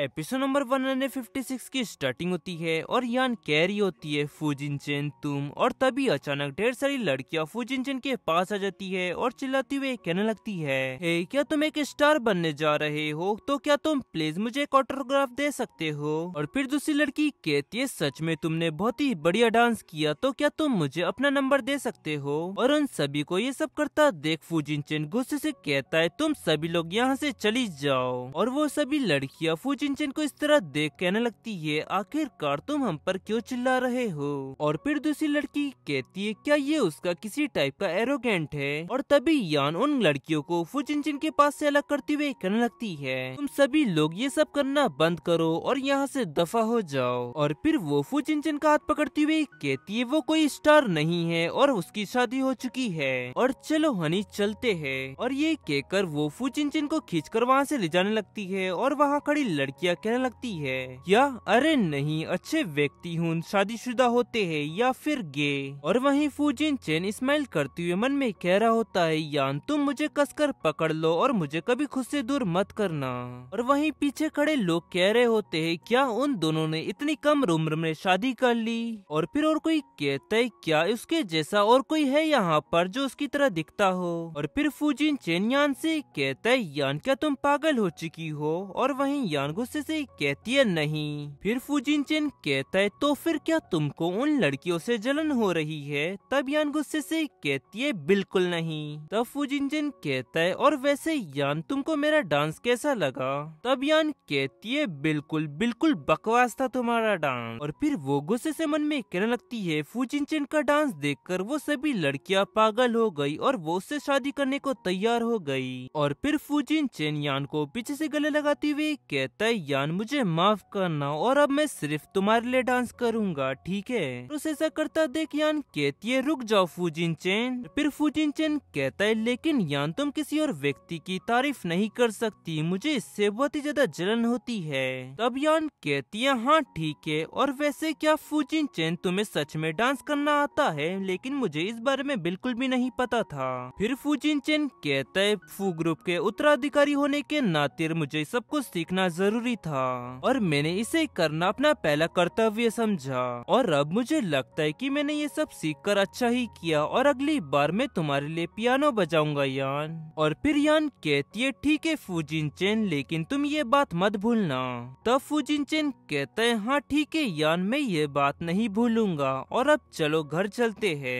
episode number 156 की starting होती है और यान कैरी होती है चेन तुम और तभी अचानक ढेर सारी लड़कियां चेन के पास आ जाती है और चिल्लाती हुए कहने लगती है hey, क्या तुम एक स्टार बनने जा रहे हो तो क्या तुम प्लीज मुझे एक ऑटोग्राफ दे सकते हो और फिर दूसरी लड़की कहती है सच में तुमने बहुत ही बढ़िया डांस किया तो क्या तुम मुझे अपना नंबर दे सकते हो और उन सभी को ये सब करता देख चेन गुस्से ऐसी कहता है तुम सभी लोग यहाँ ऐसी चली जाओ और वो सभी लड़कियाँ फूजिन चिंचन को इस तरह देख कहने लगती है आखिरकार तुम हम पर क्यों चिल्ला रहे हो और फिर दूसरी लड़की कहती है क्या ये उसका किसी टाइप का एरोगेंट है और तभी यान उन लड़कियों को फू चिंचन के पास से अलग करते हुए कहने लगती है तुम सभी लोग ये सब करना बंद करो और यहाँ से दफा हो जाओ और फिर वो फू चिंचन का हाथ पकड़ती हुए कहती है वो कोई स्टार नहीं है और उसकी शादी हो चुकी है और चलो हनी चलते है और ये कहकर वो फू चिंचन को खींच कर वहाँ ले जाने लगती है और वहाँ खड़ी लड़की लड़कियां कहने लगती है या अरे नहीं अच्छे व्यक्ति हूँ शादीशुदा होते है या फिर गे और वही फूजिन चेन स्माइल करते हुए मन में कह रहा होता है यान तुम मुझे कसकर पकड़ लो और मुझे कभी खुद से दूर मत करना और वहीं पीछे खड़े लोग कह रहे होते है क्या उन दोनों ने इतनी कम उम्र में शादी कर ली और फिर और कोई कहता है क्या उसके जैसा और कोई है यहाँ पर जो उसकी तरह दिखता हो और फिर फूजिन चेन यान से कहता है यान क्या तुम पागल हो चुकी हो और वहीं यान गुस्से से कहती है नहीं फिर फूजिन चेन कहता है तो फिर क्या तुमको उन लड़कियों से जलन हो रही है तब यान गुस्से से कहती है बिल्कुल नहीं तब फूजिन चेन कहता है और वैसे यान तुमको मेरा डांस कैसा लगा तब यान कहती है बिल्कुल बिल्कुल बकवास था तुम्हारा डांस और फिर वो गुस्से से मन में कहने लगती है फूजिन चेन का डांस कर वो सभी लड़कियाँ पागल हो गयी और वो उससे शादी करने को तैयार हो गयी और फिर फूजिन चेन यान को पीछे से गले लगाती हुए कहता गए यान मुझे माफ करना और अब मैं सिर्फ तुम्हारे लिए डांस करूंगा ठीक है उसे ऐसा करता देख यान कहती है रुक जाओ फूजिन चैन फिर फूजिन चैन कहता है लेकिन यान तुम किसी और व्यक्ति की तारीफ नहीं कर सकती मुझे इससे बहुत ही ज्यादा जलन होती है तब यान कहती है हाँ ठीक है और वैसे क्या फूजिन चैन तुम्हे सच में डांस करना आता है लेकिन मुझे इस बारे में बिल्कुल भी नहीं पता था फिर फूजिन चैन कहता है फू ग्रुप के उत्तराधिकारी होने के नाते मुझे सब कुछ सीखना जरूर जरूरी था और मैंने इसे करना अपना पहला कर्तव्य समझा और अब मुझे लगता है कि मैंने ये सब सीखकर अच्छा ही किया और अगली बार मैं तुम्हारे लिए पियानो बजाऊंगा यान और फिर यान कहती है ठीक है फूजिन चैन लेकिन तुम ये बात मत भूलना तब फूजिन चैन कहते हैं हाँ ठीक है यान मैं ये बात नहीं भूलूंगा और अब चलो घर चलते है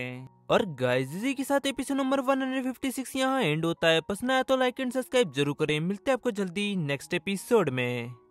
और गाइस इसी के साथ एपिसोड नंबर 156 यहाँ एंड होता है पसंद आया तो लाइक एंड सब्सक्राइब जरूर करें मिलते हैं आपको जल्दी नेक्स्ट एपिसोड में